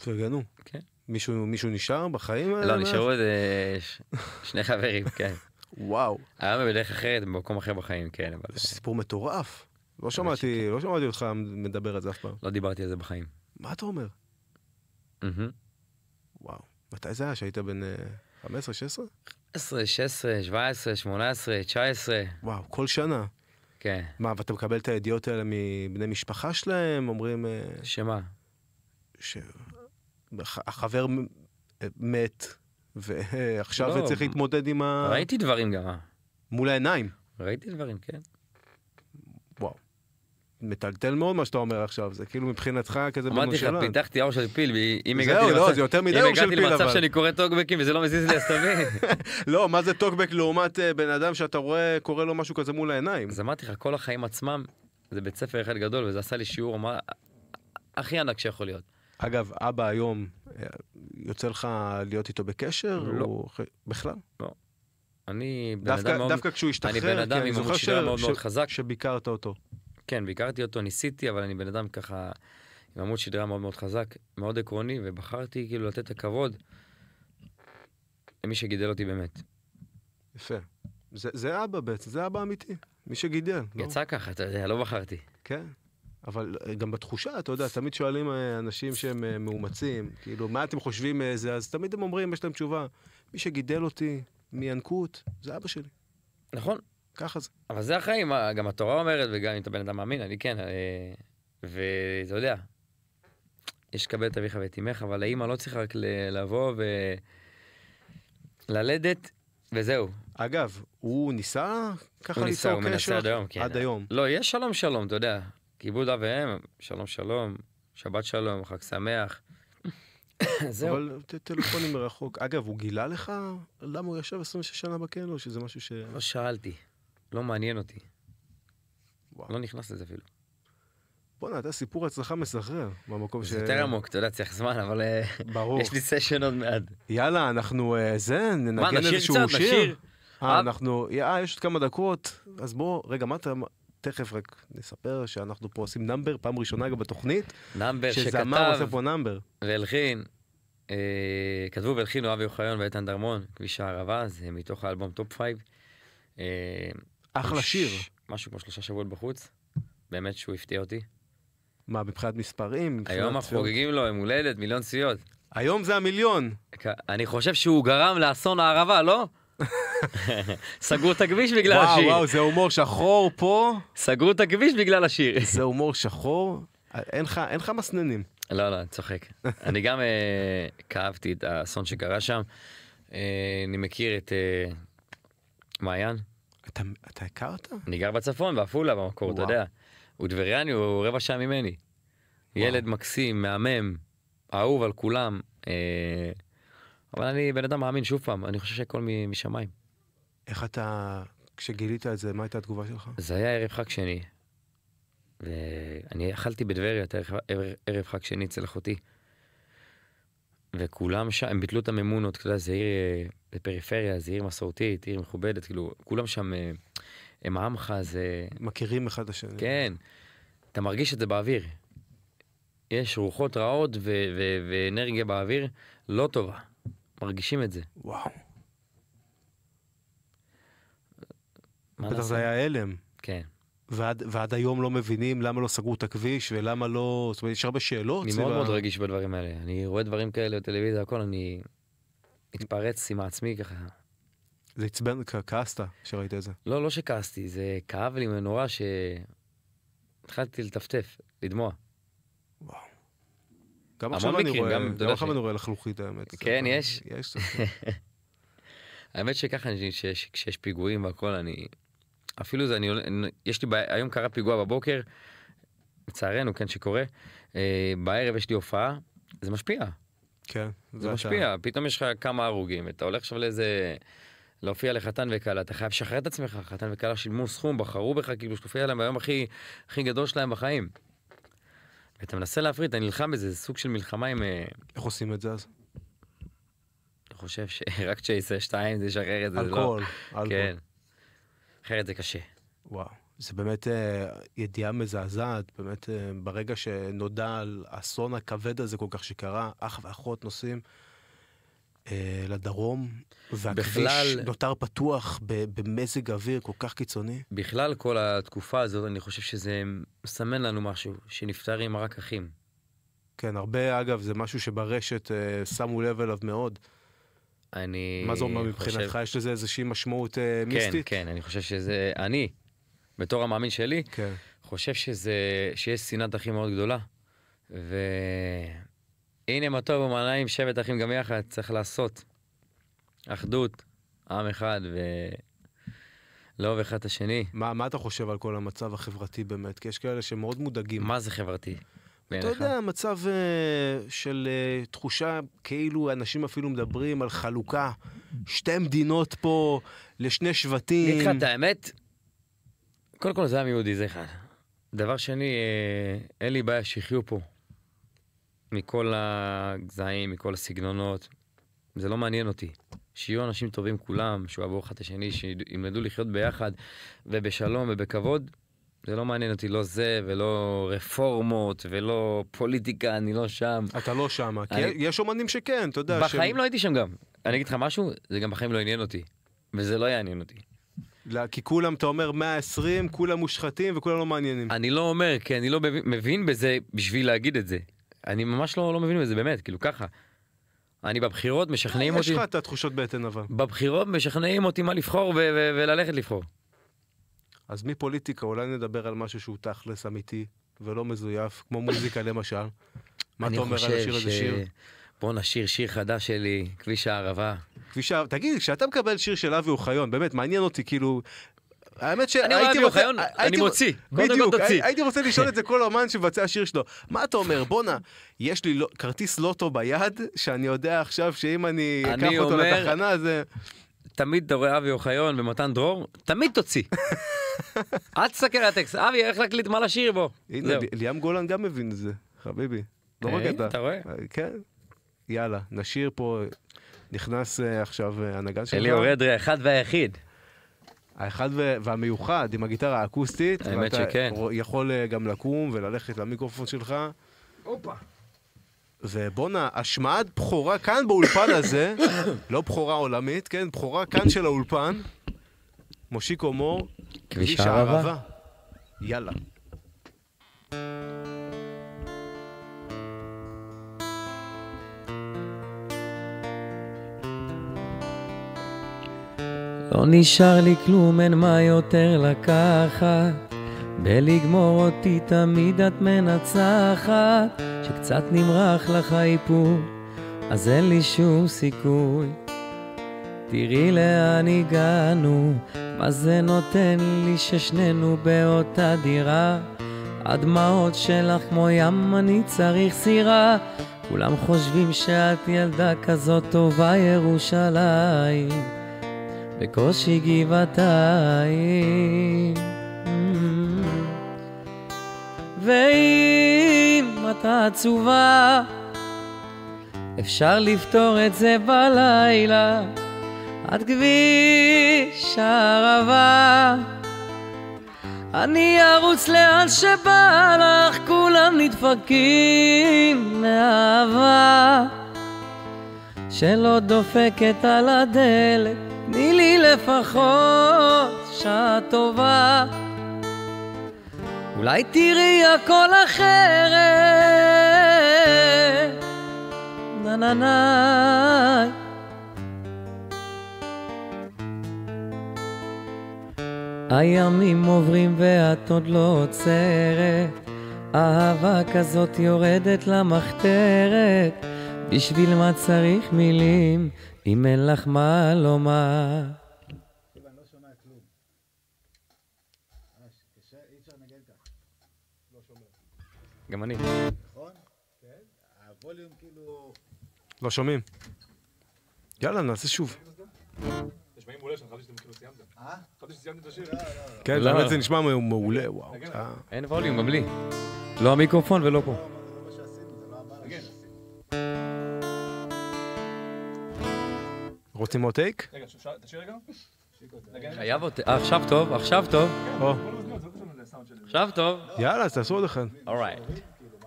פרגנו? כן. מישהו, מישהו נשאר בחיים האלה? לא, נשארו איזה ש... שני חברים, כן. וואו. היה בדרך אחרת, במקום אחר בחיים, כן, אבל... אה, סיפור מטורף. לא שמעתי, לא שמעתי אותך מדבר על זה אף פעם. לא דיברתי על זה בחיים. מה אתה אומר? וואו. מתי זה היה? שהיית בן 15-16? אה, 16, 17, 18, 19. וואו, כל שנה. כן. מה, ואתה מקבל את הידיעות האלה מבני משפחה שלהם? אומרים... אה, שמה? שהחבר אה, מת, ועכשיו לא, צריך להתמודד עם ה... ראיתי דברים גם. אה. מול העיניים. ראיתי דברים, כן. וואו. מטלטל מאוד מה שאתה אומר עכשיו, זה כאילו מבחינתך כזה אמרתי לך, פיתחתי אור של פיל, אם הגעתי זהו, לא, זה יותר מדי אור של פיל, אבל. אם הגעתי למצב שאני קורא טוקבקים וזה לא מזיז לי, אז תבין. לא, מה זה טוקבק לעומת אה, בן אדם שאתה רואה, קורא לו משהו כזה מול העיניים? אז אמרתי לך, כל החיים עצמם, זה בית ספר אחד גדול, וזה עשה לי שיעור הכי ענק שיכול להיות. אגב, אבא היום, אה, יוצא לך להיות איתו בקשר? לא. בכלל? לא. אני בן אדם מאוד... דווקא כשהוא השתחרר, אני בן כן, אדם עם עמוד שדרה מאוד מאוד חזק. שביקרת אותו. כן, ביקרתי אותו, ניסיתי, אבל אני בן אדם ככה עם עמוד שדרה מאוד מאוד חזק, מאוד עקרוני, ובחרתי כאילו לתת את הכבוד למי שגידל אותי באמת. יפה. זה, זה אבא בעצם, זה אבא אמיתי, מי שגידל. יצא לא? ככה, אתה יודע, לא בחרתי. כן. אבל אה, גם בתחושה, אתה יודע, תמיד שואלים אה, אנשים שהם אה, מאומצים, כאילו, מה אתם חושבים מזה, אז תמיד הם אומרים, יש להם תשובה, מי שגידל אותי מינקות, זה אבא שלי. נכון, ככה זה. אבל זה החיים, גם התורה אומרת, וגם אם אתה בן אדם מאמין, אני כן, אה, ואתה יודע, יש לקבל את אביך ואת אמך, אבל האמא לא צריכה רק לבוא וללדת, וזהו. אגב, הוא ניסה ככה ליצור קשר? הוא מנסה עד היום, כן. עד היום. לא, יש שלום שלום, אתה יודע. כיבוד אב ואם, שלום שלום, שבת שלום, חג שמח. זהו. אבל טלפונים מרחוק. אגב, הוא גילה לך למה הוא ישב 26 שנה בכלא, או שזה משהו ש... לא שאלתי. לא מעניין אותי. וואו. לא נכנס לזה אפילו. בואנה, אתה סיפור הצלחה מסחרר במקום ש... זה יותר עמוק, אתה יודע, צריך זמן, אבל אה, ברור. יש לי סשן עוד מעט. יאללה, אנחנו אה, זה, ננגן איזשהו שיר. מה, נשיר קצת, אה, נשיר? אה, אנחנו, אה, יש עוד כמה דקות, אז בוא, רגע, מה אתה... תכף רק נספר שאנחנו פה עושים נאמבר, פעם ראשונה גם בתוכנית. נאמבר שכתב... שזמר עושה פה נאמבר. והלחין, אה, כתבו והלחינו אבי אוחיון ואיתן דרמון, כביש הערבה, זה מתוך האלבום טופ פייב. אה, אחלה שיר. משהו כמו שלושה שבועות בחוץ, באמת שהוא הפתיע אותי. מה, מבחינת מספרים? היום אנחנו חוגגים לו יום הולדת, מיליון צפיות. היום זה המיליון. אני חושב שהוא גרם לאסון הערבה, לא? סגרו את הכביש בגלל השיר. וואו, וואו, זה הומור שחור פה. סגרו את הכביש בגלל השיר. זה הומור שחור? אין לך, מסננים. לא, לא, אני צוחק. אני גם אה, כאבתי את האסון שקרה שם. אה, אני מכיר את אה, מעיין, אתה, אתה הכרת? אני גר בצפון, בעפולה במקור, אתה יודע. הוא טבריאני, הוא רבע שעה ממני. וואו. ילד מקסים, מהמם, אהוב על כולם. אה, אבל אני בן אדם מאמין, שוב פעם, אני חושב שהכל משמיים. איך אתה, כשגילית את זה, מה הייתה התגובה שלך? זה היה ערב חג שני. ואני אכלתי בטבריה את ערב, ערב, ערב חג שני אצל אחותי. וכולם שם, הם ביטלו את הממונות, אתה יודע, זה עיר בפריפריה, אה, זה עיר מסורתית, עיר מכובדת, כאילו, כולם שם, אה, הם עמך, זה... אה, מכירים אחד את השני. כן, אתה מרגיש את זה באוויר. יש רוחות רעות ו- ו- ואנרגיה באוויר לא טובה, מרגישים את זה. וואו. בטח זה היה הלם. כן. ועד, ועד היום לא מבינים למה לא סגרו את הכביש ולמה לא, זאת אומרת, יש הרבה שאלות. אני מאוד מאוד ה... רגיש בדברים האלה, אני רואה דברים כאלה בטלוויזיה, הכל, אני מתפרץ עם עצמי ככה. זה עצבן, כעסת כשראית את זה. לא, לא שכעסתי, זה כאב לי נורא שהתחלתי לטפטף, לדמוע. וואו. גם עכשיו אני רואה, גם, גם עכשיו אני רואה לחלוכית האמת. כן, יש. יש. כן. האמת שככה, כשיש פיגועים והכל, אני... אפילו זה, אני, יש לי, בעיה, היום קרה פיגוע בבוקר, לצערנו, כן, שקורה, אה, בערב יש לי הופעה, זה משפיע. כן. זה, זה משפיע, אתה... פתאום יש לך כמה הרוגים, אתה הולך עכשיו לאיזה... להופיע לחתן וכלה, אתה חייב לשחרר את עצמך, חתן וכלה שילמו סכום, בחרו בך, כאילו שתופיע להם ביום הכי, הכי גדול שלהם בחיים. ואתה מנסה להפריד, אתה נלחם בזה, זה סוג של מלחמה עם... אה, איך עושים את זה אז? אני חושב שרק כשיעשה שתיים זה ישחרר את זה. אלכוהול, לא. אלכוהול. כן. אחרת זה קשה. וואו, זה באמת אה, ידיעה מזעזעת, באמת אה, ברגע שנודע על האסון הכבד הזה כל כך שקרה, אח ואחות נוסעים אה, לדרום, והכביש בכלל... נותר פתוח במזג אוויר כל כך קיצוני. בכלל כל התקופה הזאת, אני חושב שזה מסמן לנו משהו, שנפטרים רק אחים. כן, הרבה, אגב, זה משהו שברשת אה, שמו לב אליו מאוד. אני... מה זה אומר מבחינתך? יש לזה איזושהי משמעות אה, כן, מיסטית? כן, כן, אני חושב שזה... אני, בתור המאמין שלי, כן. חושב שזה... שיש שנאת אחים מאוד גדולה. והנה מה טוב ומה נעים, שבט אחים גם יחד, צריך לעשות. אחדות, עם אחד ו... לא אחד את השני. מה, מה אתה חושב על כל המצב החברתי באמת? כי יש כאלה שמאוד מודאגים. מה זה חברתי? אתה יודע, מצב אה, של אה, תחושה כאילו אנשים אפילו מדברים על חלוקה, שתי מדינות פה לשני שבטים. נגיד לך את האמת, קודם כל זה עם יהודי, זה אחד. דבר שני, אה, אין לי בעיה שיחיו פה. מכל הגזעים, מכל הסגנונות, זה לא מעניין אותי. שיהיו אנשים טובים כולם, שאוהבו אחד את השני, שילמדו לחיות ביחד ובשלום ובכבוד, זה לא מעניין אותי לא זה ולא רפורמות ולא פוליטיקה אני לא שם אתה לא שם אני... יש אומנים שכן אתה יודע בחיים ש... לא הייתי שם גם אני אגיד לך משהו זה גם בחיים לא עניין אותי וזה לא יעניין אותי. لا, כי כולם אתה אומר 120 כולם מושחתים וכולם לא מעניינים אני לא אומר כי אני לא מבין בזה בשביל להגיד את זה אני ממש לא, לא מבין בזה באמת כאילו ככה. אני בבחירות משכנעים אותי יש לך את התחושות בטן אבל בבחירות משכנעים אותי מה לבחור וללכת לבחור. אז מפוליטיקה אולי נדבר על משהו שהוא תכלס אמיתי ולא מזויף, כמו מוזיקה למשל. מה אתה אומר על השיר הזה ש... שיר? בוא נשיר שיר חדש שלי, כביש הערבה. כביש הערבה, תגיד, כשאתה מקבל שיר של אבי אוחיון, באמת, מעניין אותי, כאילו, האמת שהייתי רוצה... חיון, הייתי, אני מוציא, בדיוק, הייתי רוצה לשאול את זה כל אומן שמבצע שיר שלו. מה אתה אומר, בואנה, יש לי לא- כרטיס לוטו ביד, שאני יודע עכשיו שאם אני אקח אותו לתחנה, זה... תמיד אתה רואה אבי אוחיון ומתן דרור, תמיד תוציא. אל תסתכל על הטקסט, אבי, איך להקליט מה לשיר בו. הנה, ליאם גולן גם מבין את זה, חביבי. לא רק אה? אתה. אתה רואה? אה, כן. יאללה, נשיר פה, נכנס אה, עכשיו הנגן שלך. אליאור אדרי, האחד והיחיד. האחד והמיוחד עם הגיטרה האקוסטית. האמת שכן. יכול גם לקום וללכת למיקרופון שלך. הופה. ובואנה, השמעת בכורה כאן באולפן הזה, לא בכורה עולמית, כן, בכורה כאן של האולפן, מושיקו מור, כביש הערבה. יאללה. לא נשאר לי כלום, אין מה יותר לקחת. בלגמור אותי תמיד את מנצחת. שקצת נמרח לך האיפור, אז אין לי שום סיכוי. תראי לאן הגענו, מה זה נותן לי ששנינו באותה דירה? הדמעות שלך כמו ים, אני צריך סירה. כולם חושבים שאת ילדה כזאת טובה, ירושלים, בקושי גבעתיים. Mm. והיא עצובה. אפשר לפתור את זה בלילה, עד כביש הערבה. אני ארוץ לאן שבא לך, כולם נדפקים מאהבה. שלא דופקת על הדלת, תני לי לפחות שעה טובה. אולי תראי הכל אחרת, נה נה הימים עוברים ואת עוד לא עוצרת, אהבה כזאת יורדת למחתרת, בשביל מה צריך מילים, אם אין לך מה לומר? גם אני. נכון? כן. הווליום כאילו... לא שומעים. יאללה, נעשה שוב. כאילו אה? לא, לא, לא. כן, באמת זה נשמע מעולה, וואו. אה. אין ווליום, גם לי. לא המיקרופון ולא פה. כן, רוצים עוד טייק? רגע, תשאיר רגע. חייב עוד... טייק. עכשיו טוב, עכשיו טוב. עכשיו טוב. יאללה, אז תעשו עוד אחד. אורייט.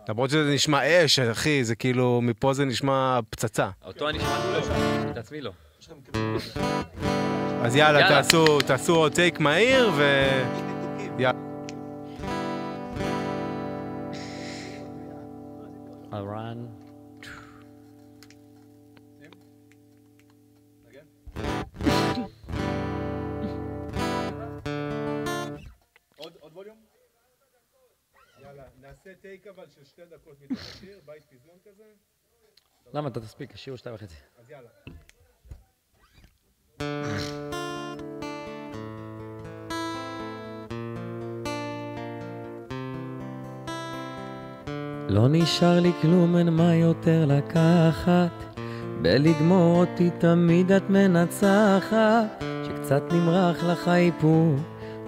למרות שזה נשמע אש, אחי, זה כאילו, מפה זה נשמע פצצה. אותו אני שמעתי לו, לא. את עצמי לא. אז יאללה, תעשו, תעשו עוד טייק מהיר, ו... יאללה. I'll run. טייק אבל של שתי דקות מתוך בית פזמון כזה. למה אתה תספיק? השיעור שתיים וחצי. אז יאללה. לא נשאר לי כלום, אין מה יותר לקחת. בלגמור אותי תמיד את מנצחת. שקצת נמרח לך איפור,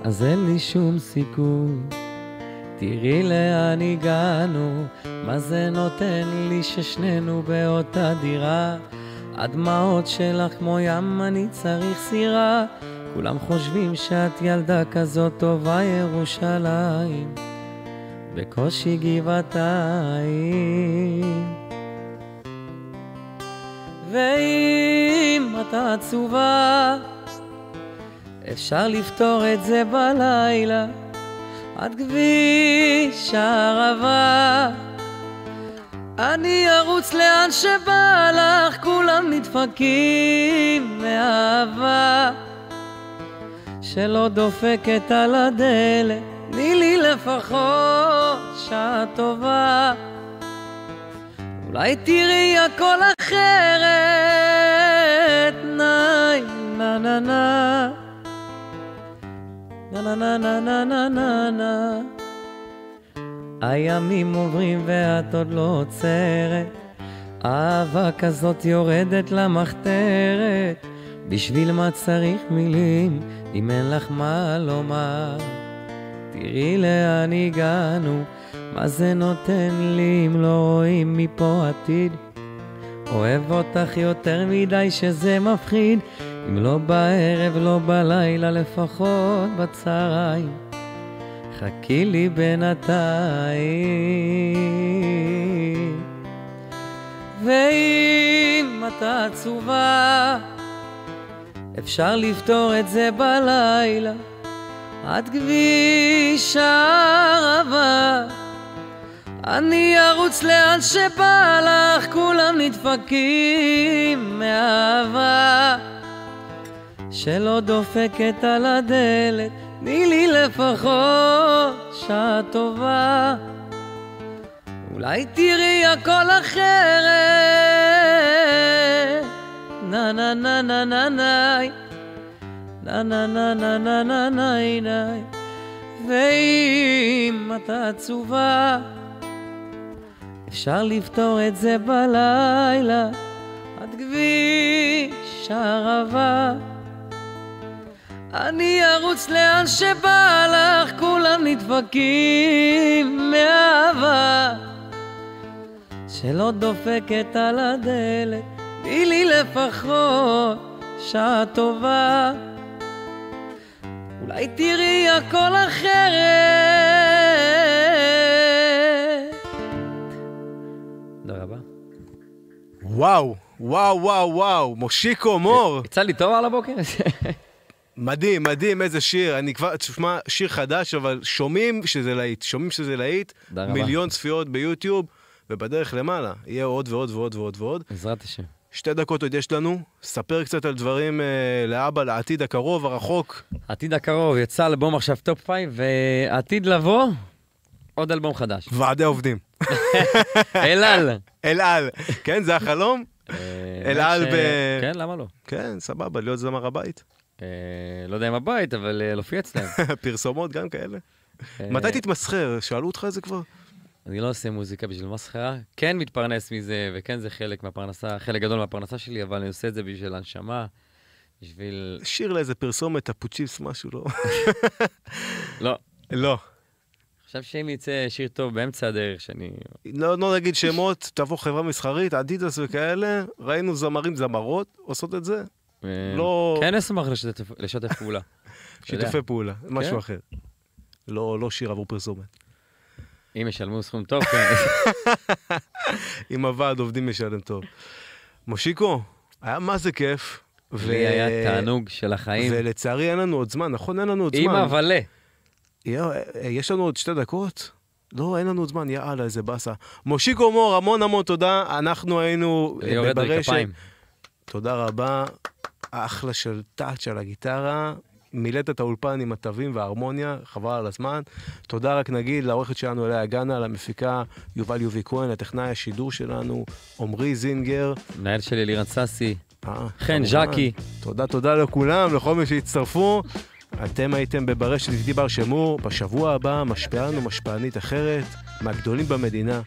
אז אין לי שום סיכוי. תראי לאן הגענו, מה זה נותן לי ששנינו באותה דירה? הדמעות שלך כמו ים, אני צריך סירה. כולם חושבים שאת ילדה כזאת טובה, ירושלים, בקושי גבעתיים. ואם אתה עצובה, אפשר לפתור את זה בלילה. עד כביש הערבה. אני ארוץ לאן שבא לך, כולם נדפקים מאהבה שלא דופקת על הדלת, תני לי לפחות שעה טובה. אולי תראי הכל אחרת, נה נה נה נה נה נה נה נה נה נה נה נה הימים עוברים ואת עוד לא עוצרת אהבה כזאת יורדת למחתרת בשביל מה צריך מילים אם אין לך מה לומר תראי לאן הגענו מה זה נותן לי אם לא רואים מפה עתיד אוהב אותך יותר מדי שזה מפחיד אם לא בערב, לא בלילה, לפחות בצהריים, חכי לי בינתיים. ואם אתה עצובה, אפשר לפתור את זה בלילה, עד כביש הערבה. אני ארוץ לאן שבא לך, כולם נדפקים מאהבה. שלא דופקת על הדלת, תני לי לפחות שעה טובה. אולי תראי הכל אחרת. נא נא נא נא נא נא נא נא נא נא נא נא נא נא ואם אתה עצובה, אפשר לפתור את זה בלילה, עד כביש הערבה. אני ארוץ לאן שבא לך, כולם נדבקים מאהבה שלא דופקת על הדלת, תני לי לפחות שעה טובה. אולי תראי הכל אחרת. תודה רבה. וואו, וואו, וואו, וואו, מושיקו מור. יצא לי טוב על הבוקר? מדהים, מדהים, איזה שיר. אני כבר, תשמע, שיר חדש, אבל שומעים שזה להיט. שומעים שזה להיט, תודה רבה. מיליון צפיות ביוטיוב, ובדרך למעלה יהיה עוד ועוד ועוד ועוד ועוד. בעזרת השם. שתי דקות עוד יש לנו, ספר קצת על דברים אה, לאבא, לעתיד הקרוב, הרחוק. עתיד הקרוב, יצא אלבום עכשיו טופ פייב, ועתיד לבוא, עוד אלבום חדש. ועדי עובדים. אל על. אל על. כן, זה החלום? אה, אל על ב... כן, למה לא? כן, סבבה, להיות זמר הבית. אה, לא יודע אם הבית, אבל אה, להופיע אצלם. פרסומות גם כאלה? אה, מתי תתמסחר? שאלו אותך את זה כבר? אני לא עושה מוזיקה בשביל מסחרה, כן מתפרנס מזה, וכן זה חלק מהפרנסה, חלק גדול מהפרנסה שלי, אבל אני עושה את זה בשביל הנשמה, בשביל... שיר לאיזה פרסומת, הפוצ'יפס, משהו, לא? לא. לא. עכשיו שאם יצא שיר טוב באמצע הדרך, שאני... לא, לא נגיד שמות, תבוא חברה מסחרית, אדידס וכאלה, ראינו זמרים, זמרות, עושות את זה, לא... כן אשמח לשתף, לשתף פעולה. שיתופי פעולה, משהו כן? אחר. לא, לא שיר עבור פרסומת. אם ישלמו סכום טוב, כן. עם הוועד עובדים ישלם טוב. מושיקו, היה מה זה כיף. ו... לי היה תענוג של החיים. ולצערי אין לנו עוד זמן, נכון? אין לנו עוד זמן. עם הוולה. אה, אה, יש לנו עוד שתי דקות? לא, אין לנו עוד זמן, יאללה, איזה באסה. מושיקו מור, המון המון תודה, אנחנו היינו אה, ברשת. תודה רבה. אחלה של טאץ' של הגיטרה, מילאת את האולפן עם התווים וההרמוניה, חבל על הזמן. תודה רק נגיד לעורכת שלנו אליה גאנה, למפיקה יובל יובי כהן, לטכנאי השידור שלנו, עמרי זינגר. מנהל שלי לירן סאסי. אה, חן ז'קי. תודה, תודה לכולם, לכל מי שהצטרפו. אתם הייתם בברשת איתי בר שמור, בשבוע הבא משפיענו משפענית אחרת, מהגדולים במדינה.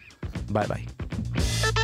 ביי ביי.